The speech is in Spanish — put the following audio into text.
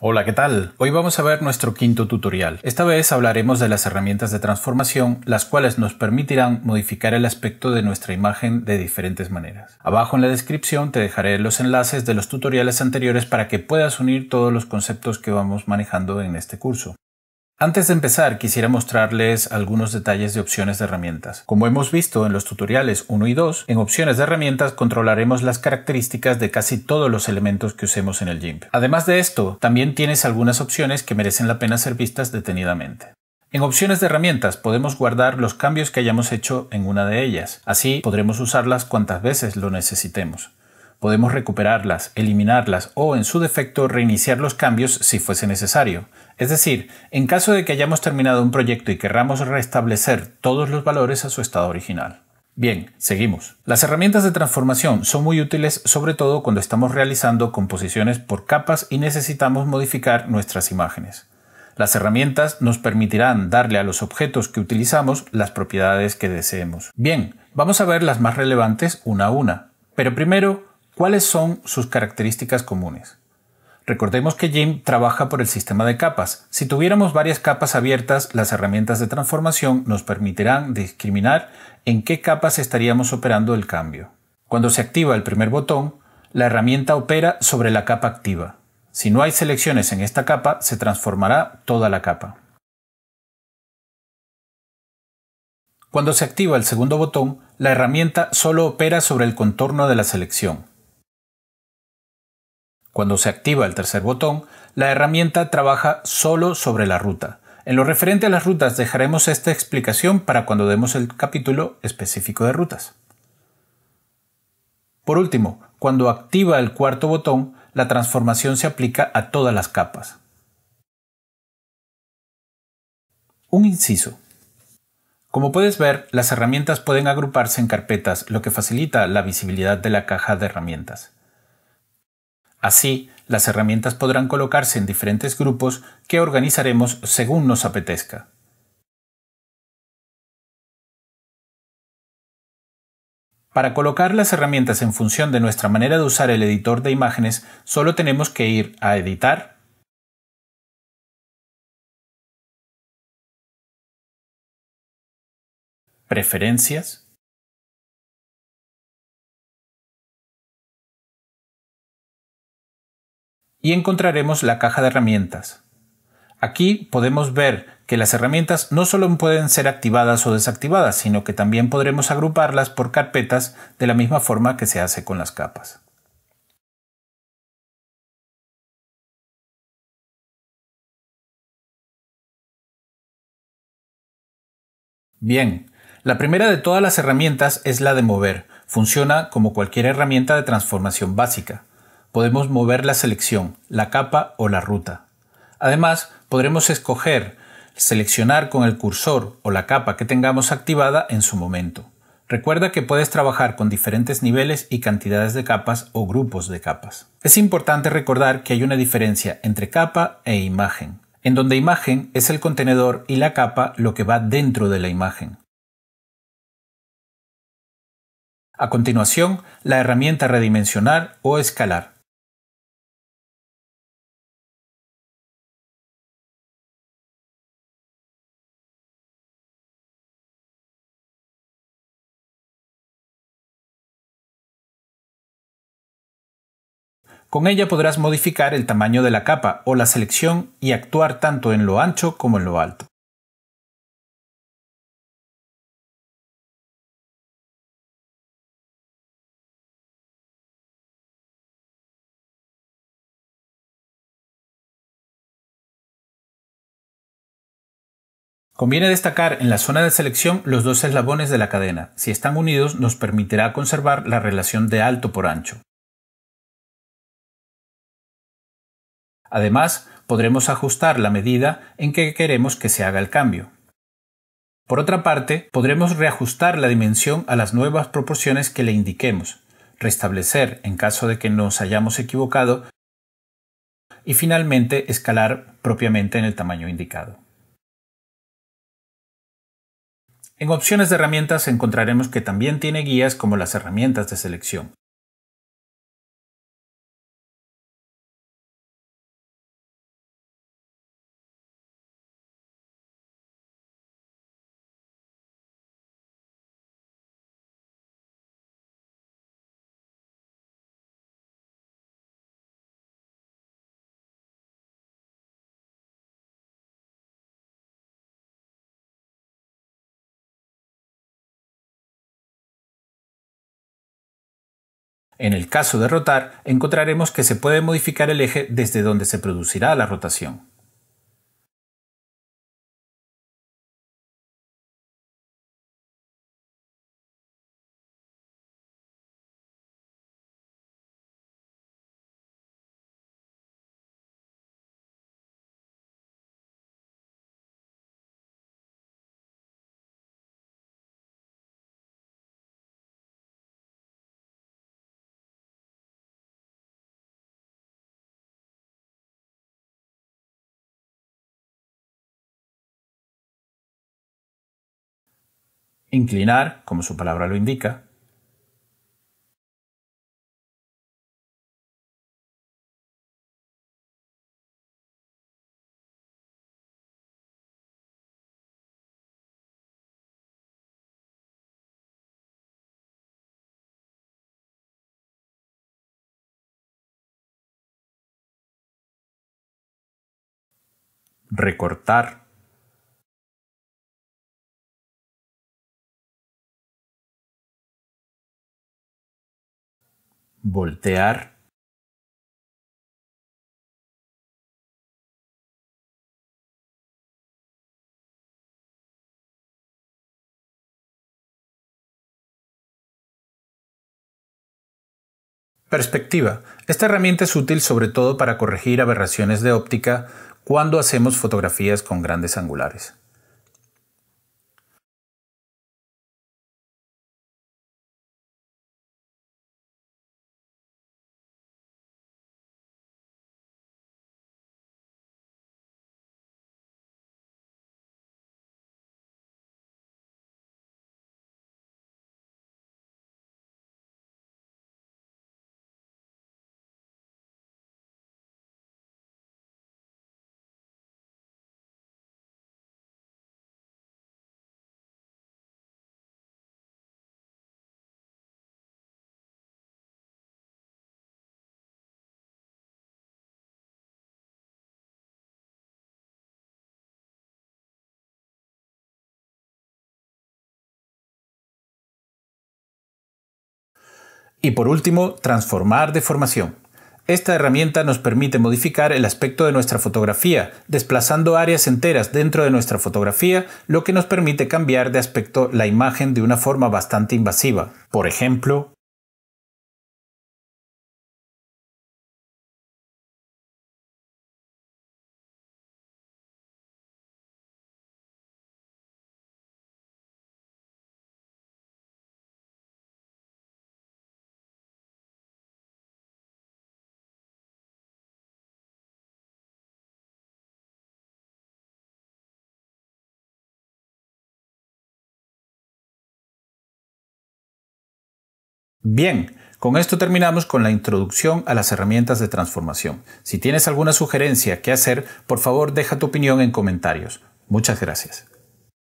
Hola, ¿qué tal? Hoy vamos a ver nuestro quinto tutorial. Esta vez hablaremos de las herramientas de transformación, las cuales nos permitirán modificar el aspecto de nuestra imagen de diferentes maneras. Abajo en la descripción te dejaré los enlaces de los tutoriales anteriores para que puedas unir todos los conceptos que vamos manejando en este curso. Antes de empezar, quisiera mostrarles algunos detalles de opciones de herramientas. Como hemos visto en los tutoriales 1 y 2, en opciones de herramientas controlaremos las características de casi todos los elementos que usemos en el GIMP. Además de esto, también tienes algunas opciones que merecen la pena ser vistas detenidamente. En opciones de herramientas podemos guardar los cambios que hayamos hecho en una de ellas, así podremos usarlas cuantas veces lo necesitemos podemos recuperarlas, eliminarlas o, en su defecto, reiniciar los cambios si fuese necesario. Es decir, en caso de que hayamos terminado un proyecto y querramos restablecer todos los valores a su estado original. Bien, seguimos. Las herramientas de transformación son muy útiles sobre todo cuando estamos realizando composiciones por capas y necesitamos modificar nuestras imágenes. Las herramientas nos permitirán darle a los objetos que utilizamos las propiedades que deseemos. Bien, vamos a ver las más relevantes una a una, pero primero, ¿cuáles son sus características comunes? Recordemos que Jim trabaja por el sistema de capas. Si tuviéramos varias capas abiertas, las herramientas de transformación nos permitirán discriminar en qué capas estaríamos operando el cambio. Cuando se activa el primer botón, la herramienta opera sobre la capa activa. Si no hay selecciones en esta capa, se transformará toda la capa. Cuando se activa el segundo botón, la herramienta solo opera sobre el contorno de la selección. Cuando se activa el tercer botón, la herramienta trabaja solo sobre la ruta. En lo referente a las rutas dejaremos esta explicación para cuando demos el capítulo específico de rutas. Por último, cuando activa el cuarto botón, la transformación se aplica a todas las capas. Un inciso. Como puedes ver, las herramientas pueden agruparse en carpetas, lo que facilita la visibilidad de la caja de herramientas. Así, las herramientas podrán colocarse en diferentes grupos que organizaremos según nos apetezca. Para colocar las herramientas en función de nuestra manera de usar el editor de imágenes, solo tenemos que ir a Editar, Preferencias, y encontraremos la caja de herramientas. Aquí podemos ver que las herramientas no solo pueden ser activadas o desactivadas, sino que también podremos agruparlas por carpetas de la misma forma que se hace con las capas. Bien, la primera de todas las herramientas es la de mover. Funciona como cualquier herramienta de transformación básica podemos mover la selección, la capa o la ruta. Además, podremos escoger seleccionar con el cursor o la capa que tengamos activada en su momento. Recuerda que puedes trabajar con diferentes niveles y cantidades de capas o grupos de capas. Es importante recordar que hay una diferencia entre capa e imagen, en donde imagen es el contenedor y la capa lo que va dentro de la imagen. A continuación, la herramienta redimensionar o escalar. Con ella podrás modificar el tamaño de la capa o la selección y actuar tanto en lo ancho como en lo alto. Conviene destacar en la zona de selección los dos eslabones de la cadena. Si están unidos nos permitirá conservar la relación de alto por ancho. Además, podremos ajustar la medida en que queremos que se haga el cambio. Por otra parte, podremos reajustar la dimensión a las nuevas proporciones que le indiquemos, restablecer en caso de que nos hayamos equivocado y finalmente escalar propiamente en el tamaño indicado. En opciones de herramientas encontraremos que también tiene guías como las herramientas de selección, En el caso de rotar, encontraremos que se puede modificar el eje desde donde se producirá la rotación. inclinar, como su palabra lo indica, recortar voltear Perspectiva. Esta herramienta es útil sobre todo para corregir aberraciones de óptica cuando hacemos fotografías con grandes angulares. Y por último, transformar de formación. Esta herramienta nos permite modificar el aspecto de nuestra fotografía, desplazando áreas enteras dentro de nuestra fotografía, lo que nos permite cambiar de aspecto la imagen de una forma bastante invasiva. Por ejemplo, Bien, con esto terminamos con la introducción a las herramientas de transformación. Si tienes alguna sugerencia que hacer, por favor deja tu opinión en comentarios. Muchas gracias.